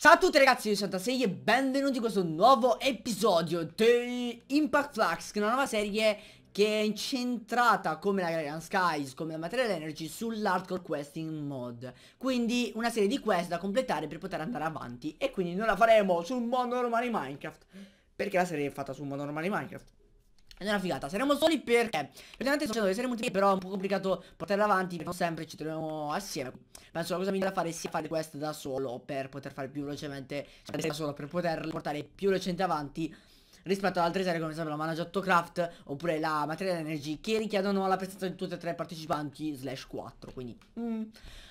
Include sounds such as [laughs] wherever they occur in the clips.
Ciao a tutti ragazzi, io sono 66 e benvenuti in questo nuovo episodio di Impact Flux, che è una nuova serie che è incentrata come la Guardian Skies, come la Material Energy, sull'Hardcore Questing mod. Quindi una serie di quest da completare per poter andare avanti e quindi non la faremo sul mondo normale Minecraft, perché la serie è fatta sul mondo normale Minecraft. Ed è una figata, saremo soli perché Praticamente sto dove saremo multiplayer però è un po' complicato portarla avanti Perché non sempre ci troviamo assieme Penso la cosa migliore da fare sia fare quest da solo Per poter fare più velocemente cioè da solo Per poter portare più velocemente avanti rispetto ad altre serie come sempre la Mana Craft oppure la materia Energy che richiedono la presenza di tutti e tre i partecipanti slash 4 quindi mm.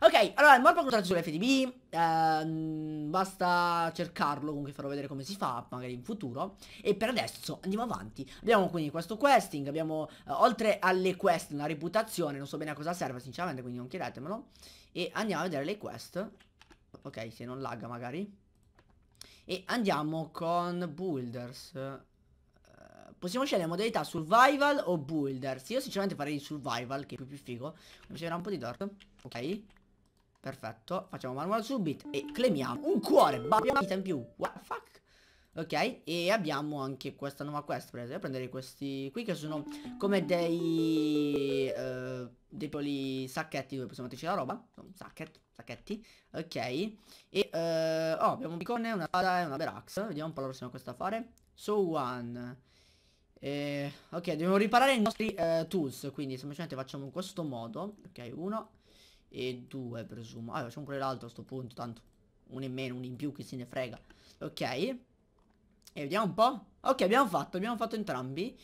ok allora il mappa contatto sull'FDB ehm, basta cercarlo comunque farò vedere come si fa magari in futuro e per adesso andiamo avanti abbiamo quindi questo questing abbiamo eh, oltre alle quest una reputazione non so bene a cosa serve sinceramente quindi non chiedetemelo e andiamo a vedere le quest ok se non lagga magari e andiamo con Builders eh, Possiamo scegliere modalità survival o builders Io sinceramente farei survival che è più, più figo Mi servirà un po' di dirt Ok Perfetto Facciamo manual subit E claimiamo un cuore Babbiamo vita in più What the fuck Ok? E abbiamo anche questa nuova quest per esempio, prendere questi qui che sono come dei... Eh, dei poli sacchetti dove possiamo metterci la roba Sacchet, sacchetti Ok E eh, oh, abbiamo un picone, una spada e una berax Vediamo un po' la prossima questa a fare So one eh, Ok, dobbiamo riparare i nostri eh, tools Quindi semplicemente facciamo in questo modo Ok, uno E due presumo Ah, facciamo pure l'altro a questo punto Tanto uno in meno, uno in più, chi se ne frega Ok e vediamo un po'. Ok, abbiamo fatto, abbiamo fatto entrambi.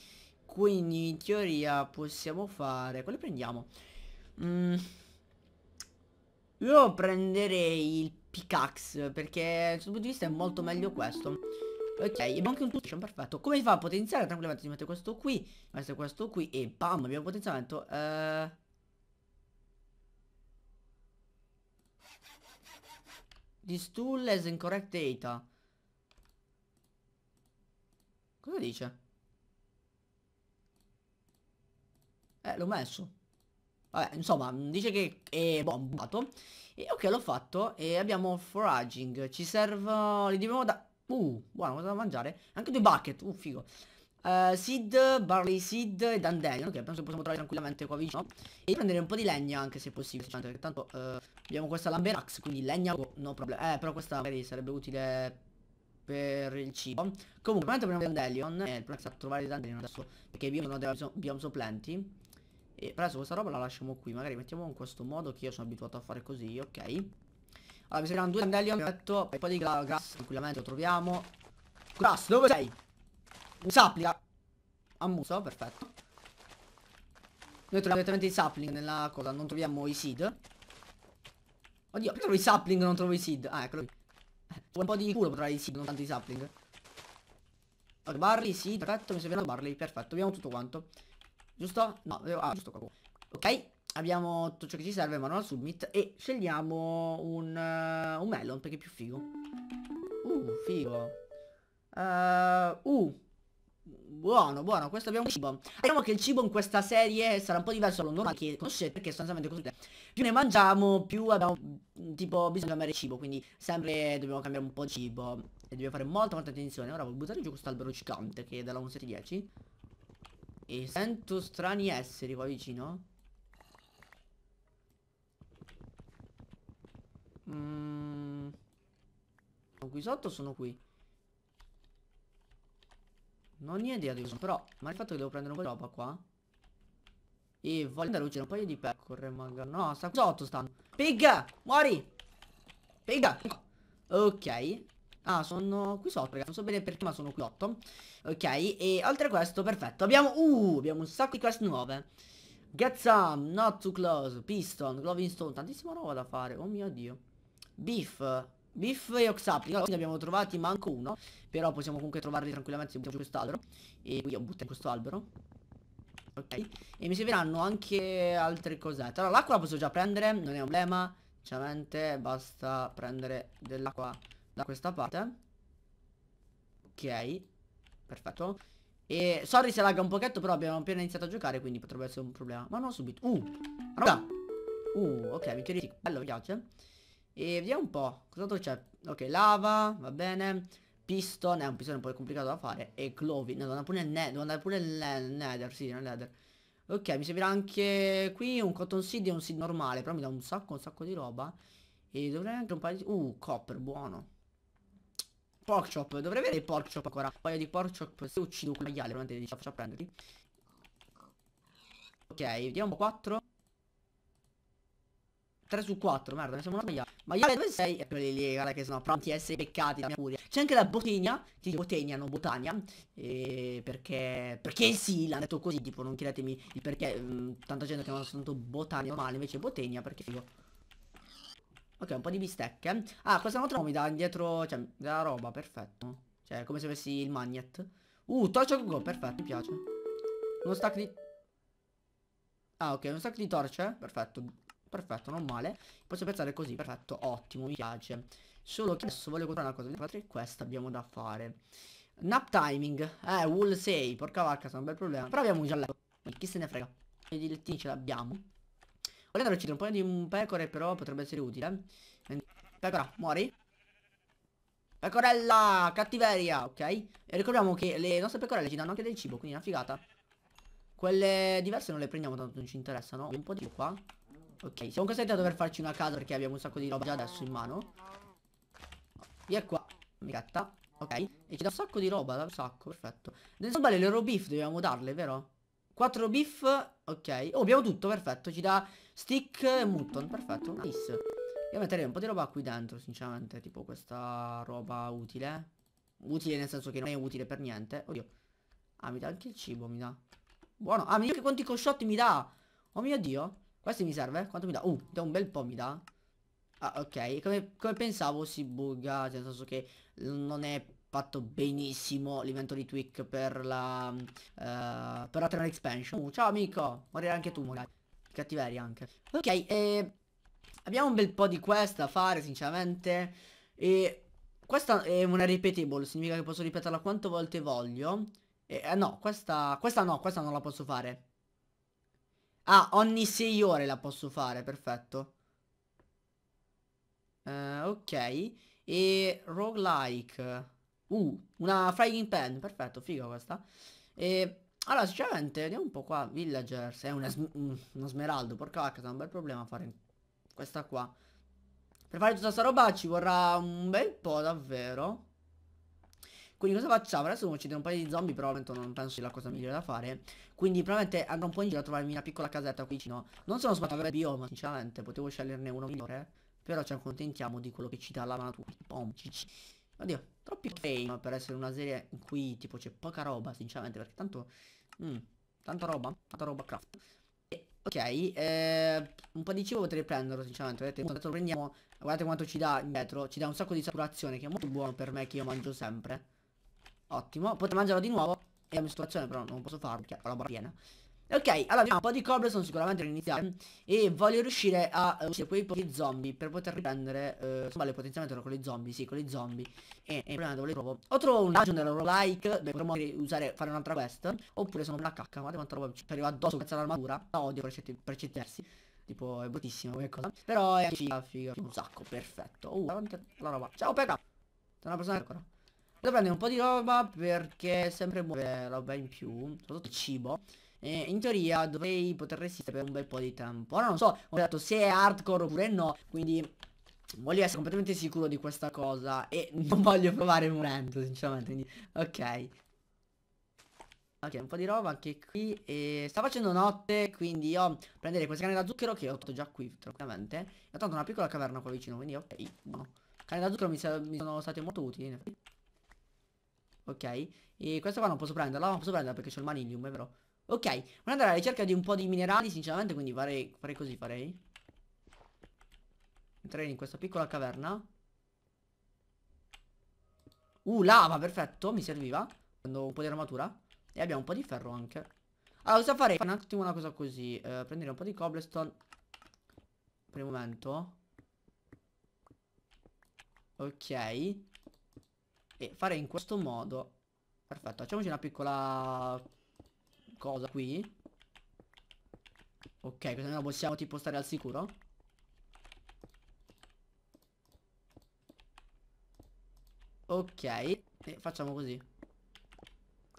Quindi in teoria possiamo fare... Quale prendiamo? Mm. Io prenderei il pickaxe perché dal suo punto di vista è molto meglio questo. Ok, abbiamo anche un tuition, perfetto. Come si fa a potenziare? Tranquillamente si mette questo qui, mette questo qui e bam, abbiamo potenziamento. Eh... This tool is incorrect data. Cosa dice? Eh, l'ho messo. Vabbè, insomma, dice che è bombato. E ok, l'ho fatto e abbiamo foraging. Ci servono... Li dobbiamo da... Uh, buono, cosa da mangiare? Anche due bucket, uh, figo. Uh, seed, barley seed e dandelion Ok, penso che possiamo trovare tranquillamente qua vicino E prendere un po' di legna anche se possibile Tanto uh, abbiamo questa lamberax Quindi legna, no problem Eh, però questa magari sarebbe utile per il cibo Comunque, mentre prendiamo Dandelion E eh, il plan è trovare Dandelion adesso Perché io non ho biome so plenty E per adesso questa roba la lasciamo qui Magari mettiamo in questo modo che io sono abituato a fare così, ok Allora, mi serviranno due Dandelion Perfetto, e poi di gra grass tranquillamente lo troviamo Grass, dove sei? Sapplica Ammuso, perfetto Noi troviamo direttamente i sapling nella cosa Non troviamo i seed Oddio, perché trovo i sapling non trovo i seed Ah, eccolo qui un po' di culo potrai sì, non tanto di sapling. Ok, Barley, sì, perfetto, mi serve Barley, perfetto, abbiamo tutto quanto. Giusto? No, eh, ah, giusto qua. Ok, abbiamo tutto ciò che ci serve, ma non al submit, e scegliamo un, uh, un melon, perché è più figo. Uh, figo. Eh, uh, uh. Buono, buono, questo abbiamo un cibo Diciamo che il cibo in questa serie sarà un po' diverso da normale che conoscete Perché sostanzialmente così Più ne mangiamo, più abbiamo mm, tipo bisogno di cambiare cibo Quindi sempre dobbiamo cambiare un po' di cibo E dobbiamo fare molta molta attenzione Ora voglio buttare giù questo albero gigante che è dalla 1710 E sento strani esseri qua vicino mm. qui sotto sono qui? Non ho niente di cosa però Ma il fatto che devo prendere un po' di roba qua E voglio andare a uccidere un paio di pecore magari No sta sotto stanno Pig Muori Pig Ok Ah, sono qui sotto, ragazzi. Non so bene perché, ma sono qui sotto. Ok, e oltre a questo, perfetto. Abbiamo... Uh, abbiamo un sacco di quest nuove. Get some, not too close, piston, gloving stone. Tantissima roba da fare, oh mio dio. Beef, Biff e Oxapri No, ne abbiamo trovati manco uno Però possiamo comunque trovarli tranquillamente se buttiamo questo albero E qui ho buttato questo albero Ok E mi serviranno anche altre cosette Allora l'acqua la posso già prendere Non è un problema Sinceramente basta prendere dell'acqua da questa parte Ok Perfetto E sorry se lagga un pochetto Però abbiamo appena iniziato a giocare Quindi potrebbe essere un problema Ma non subito Uh Raga Uh ok mi chiedi Bello mi piace e vediamo un po', cos'altro c'è? Ok, lava, va bene Piston, è un piston un po' complicato da fare E clovi, no, devo andare pure nel, devo andare pure nel nether, sì, nel nether Ok, mi servirà anche qui un cotton seed e un seed normale Però mi dà un sacco, un sacco di roba E dovrei anche un paio di... Uh, copper, buono Pork chop, dovrei avere il pork chop ancora Un paio di pork chop, se uccido quel maiale Probabilmente li faccio a prenderli Ok, vediamo un po' 4 3 su 4, merda, mi sembra una sbagliata. Maiale dove sei? E quelli lì, guarda che sono pronti a essere peccati da furia. C'è anche la Botigna, ti dico Botegna, non Botania. E perché. Perché sì, l'ha detto così, tipo, non chiedetemi il perché. Mh, mm, tanta gente chiamava soltanto Botania normale, invece Botegna perché figo. Ok, un po' di bistecche. Ah, cosa non trovo? Mi dà indietro. Cioè, della roba, perfetto. Cioè, come se avessi il magnet. Uh, torcia go, perfetto, mi piace. Uno stack di. Ah, ok, uno stack di torce, perfetto. Perfetto, non male. Posso pensare così, perfetto, ottimo, mi piace. Solo che adesso voglio controllare una cosa, 24 e questa abbiamo da fare. Nap timing, eh, wool 6, porca vacca, sono un bel problema. Però abbiamo un gialletto, chi se ne frega. I dilettini ce l'abbiamo. Voglio andare a uccidere un po' di un pecore, però potrebbe essere utile. Pecora, muori. Pecorella, cattiveria, ok? E ricordiamo che le nostre pecorelle ci danno anche del cibo, quindi una figata. Quelle diverse non le prendiamo tanto, non ci interessano. Un po' di qua. Ok, siamo costretti a dover farci una casa perché abbiamo un sacco di roba già adesso in mano. Via qua, micatta. Ok, e ci dà un sacco di roba, da un sacco, perfetto. Nel so male, le loro beef dobbiamo darle, vero? 4 beef, ok. Oh, abbiamo tutto, perfetto. Ci dà stick e mutton, perfetto, nice. Io metterei un po' di roba qui dentro, sinceramente, tipo questa roba utile. Utile nel senso che non è utile per niente. Oddio. Ah, mi dà anche il cibo, mi dà. Buono. Ah, mi dice quanti cosciotti mi dà. Oh mio Dio. Questo mi serve? Quanto mi dà? Uh, da un bel po' mi dà Ah, ok, come, come pensavo si buga. nel senso che non è fatto benissimo l'evento di Twig per la uh, per la Terra Expansion. Uh, ciao amico, morirai anche tu magari. Cattiveria anche. Ok, e... Eh, abbiamo un bel po' di quest da fare sinceramente e questa è una repeatable, significa che posso ripeterla quante volte voglio. E, eh no, questa, questa no, questa non la posso fare. Ah, ogni 6 ore la posso fare, perfetto. Uh, ok. E roguelike. Uh, una frying pan, perfetto, figa questa. E... Allora, sinceramente, vediamo un po' qua, villagers, è una, mm, uno smeraldo, porca vacca, è un bel problema fare questa qua. Per fare tutta sta roba ci vorrà un bel po' davvero. Quindi cosa facciamo? Adesso devo uccidere un paio di zombie Però Probabilmente non penso sia la cosa migliore da fare Quindi probabilmente andrò un po' in giro a trovarmi una piccola casetta qui vicino Non sono sbagliato avere bioma sinceramente Potevo sceglierne uno migliore Però ci accontentiamo di quello che ci dà la natura Pom, cici. Oddio, troppi fame per essere una serie in cui tipo c'è poca roba sinceramente Perché tanto... Mh, mm, tanta roba, tanta roba craft Ok, eh, un po' di cibo potrei prenderlo sinceramente, vedete, adesso lo prendiamo, guardate quanto ci dà indietro, ci dà un sacco di saturazione che è molto buono per me che io mangio sempre. Ottimo, potrei mangiarlo di nuovo È una situazione però non posso farlo perché ho la barra piena Ok, allora abbiamo un po' di cobble, sono sicuramente riniziare eh, E voglio riuscire a uh, uscire quei pochi zombie per poter riprendere uh, Insomma le potenzialmente con i zombie, sì, con i zombie E, e il problema dove li trovo Ho trovato un dungeon della like dove potremmo usare, fare un'altra quest Oppure sono una cacca, guardate quanta roba ci arriva addosso senza l'armatura La odio per, certi, per Tipo è bruttissima come cosa Però è figa, figa, un sacco, perfetto Uh, la roba, ciao Pega Sono una persona ancora poi prendere un po' di roba perché sempre buona eh, roba in più, soprattutto cibo. E in teoria dovrei poter resistere per un bel po' di tempo. Ora non so, ho detto se è hardcore oppure no, quindi voglio essere completamente sicuro di questa cosa e [laughs] non voglio provare morendo, sinceramente, quindi ok. Ok, un po' di roba anche qui e sta facendo notte, quindi io prendere queste canne da zucchero che ho tutto già qui tranquillamente. E tanto una piccola caverna qua vicino, quindi ok, buono. Canne da zucchero mi, mi sono state molto utili, in effetti ok? E questa qua non posso prenderla, non posso prenderla perché c'è il manilium, è vero? Ok, voglio andare alla ricerca di un po' di minerali, sinceramente, quindi farei, farei così, farei. Entrare in questa piccola caverna. Uh, lava, perfetto, mi serviva. Prendo un po' di armatura. E abbiamo un po' di ferro anche. Allora, cosa farei? un attimo una cosa così. Eh, prendere un po' di cobblestone. Per il momento. Ok e farei in questo modo perfetto facciamoci una piccola cosa qui ok così almeno possiamo tipo stare al sicuro ok e facciamo così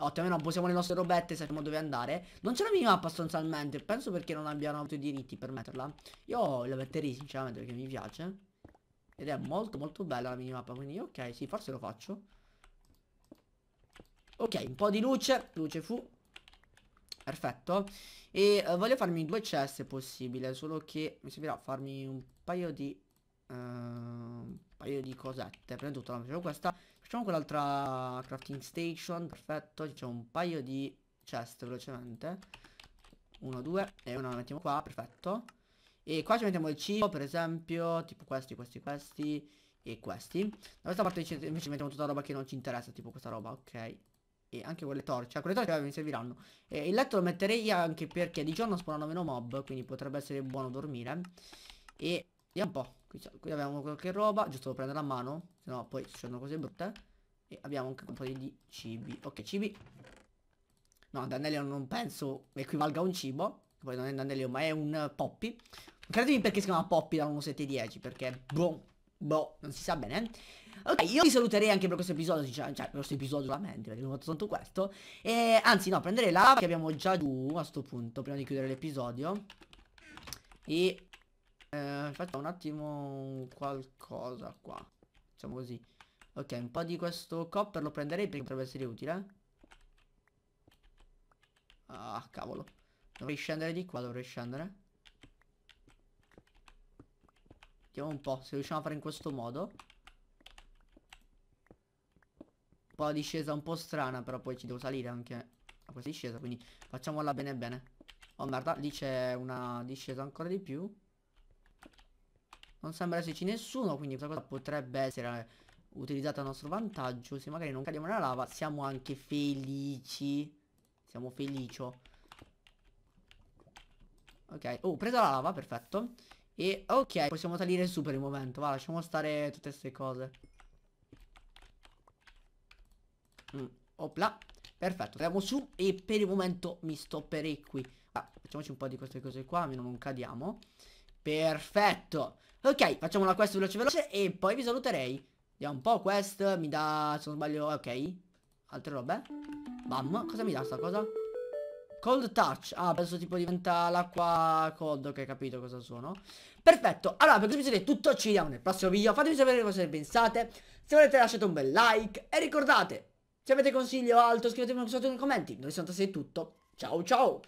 Ottimo, almeno possiamo le nostre robette, sappiamo dove andare. Non c'è la minimappa sostanzialmente, penso perché non abbiano avuto i diritti per metterla. Io la metterei sinceramente perché mi piace. Ed è molto molto bella la minimappa Quindi ok sì forse lo faccio Ok un po' di luce Luce fu Perfetto E uh, voglio farmi due chest se possibile Solo che mi servirà farmi un paio di uh, Un paio di cosette Prima di tutto la facciamo questa Facciamo quell'altra crafting station Perfetto C'è un paio di chest velocemente Uno, due E una la mettiamo qua Perfetto e qua ci mettiamo il cibo per esempio Tipo questi, questi, questi E questi Da questa parte invece mettiamo tutta roba che non ci interessa Tipo questa roba, ok E anche quelle torce, ah, quelle torce mi serviranno e Il letto lo metterei anche perché di giorno spawnano meno mob Quindi potrebbe essere buono dormire E vediamo un po' Qui, qui abbiamo qualche roba, giusto devo prendere a mano Sennò poi succedono cose brutte E abbiamo anche un po' di cibi Ok, cibi No, Dandelion non penso equivalga a un cibo Poi non è Dandelion ma è un uh, Poppy Credetemi perché si chiama Poppy da 1710 perché boh, boh, non si sa bene. Ok, io vi saluterei anche per questo episodio, cioè, cioè per questo episodio solamente, perché non ho fatto tanto questo. E, anzi no, prenderei la che abbiamo già giù a sto punto, prima di chiudere l'episodio. E eh, facciamo un attimo qualcosa qua. Facciamo così. Ok, un po' di questo copper lo prenderei perché potrebbe essere utile. Ah, cavolo. Dovrei scendere di qua, dovrei scendere. Vediamo un po' se riusciamo a fare in questo modo. Un po' la discesa un po' strana, però poi ci devo salire anche a questa discesa, quindi facciamola bene bene. Oh merda, lì c'è una discesa ancora di più. Non sembra esserci nessuno, quindi questa cosa potrebbe essere eh, utilizzata a nostro vantaggio. Se magari non cadiamo nella lava, siamo anche felici. Siamo felicio. Ok, oh, presa la lava, perfetto. E ok possiamo salire su per il momento Va lasciamo stare tutte queste cose mm, Opla Perfetto andiamo su E per il momento mi stopperei qui ah, Facciamoci un po' di queste cose qua Almeno non cadiamo Perfetto Ok facciamo la quest veloce veloce E poi vi saluterei Vediamo un po' quest Mi dà se non sbaglio ok Altre robe Bam Cosa mi dà sta cosa? Cold touch Ah penso tipo diventa l'acqua cold Ok capito cosa sono Perfetto Allora per questo video è tutto Ci vediamo nel prossimo video Fatemi sapere cosa ne pensate Se volete lasciate un bel like E ricordate Se avete consiglio o altro Scrivetemi sotto nei commenti Noi siamo è tutto Ciao ciao